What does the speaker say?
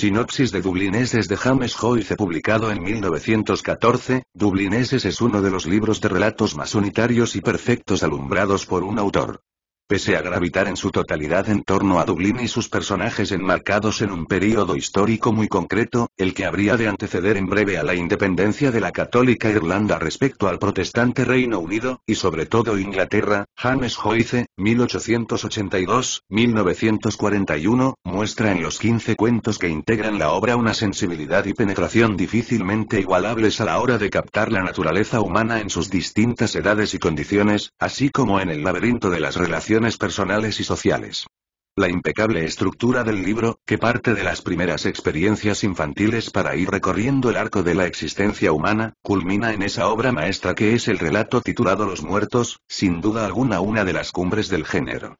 Sinopsis de Dublineses de James Joyce publicado en 1914, Dublineses es uno de los libros de relatos más unitarios y perfectos alumbrados por un autor. Pese a gravitar en su totalidad en torno a Dublín y sus personajes enmarcados en un período histórico muy concreto, el que habría de anteceder en breve a la independencia de la católica Irlanda respecto al protestante Reino Unido, y sobre todo Inglaterra, James Joyce, 1882-1941, muestra en los 15 cuentos que integran la obra una sensibilidad y penetración difícilmente igualables a la hora de captar la naturaleza humana en sus distintas edades y condiciones, así como en el laberinto de las relaciones personales y sociales la impecable estructura del libro, que parte de las primeras experiencias infantiles para ir recorriendo el arco de la existencia humana, culmina en esa obra maestra que es el relato titulado Los Muertos, sin duda alguna una de las cumbres del género.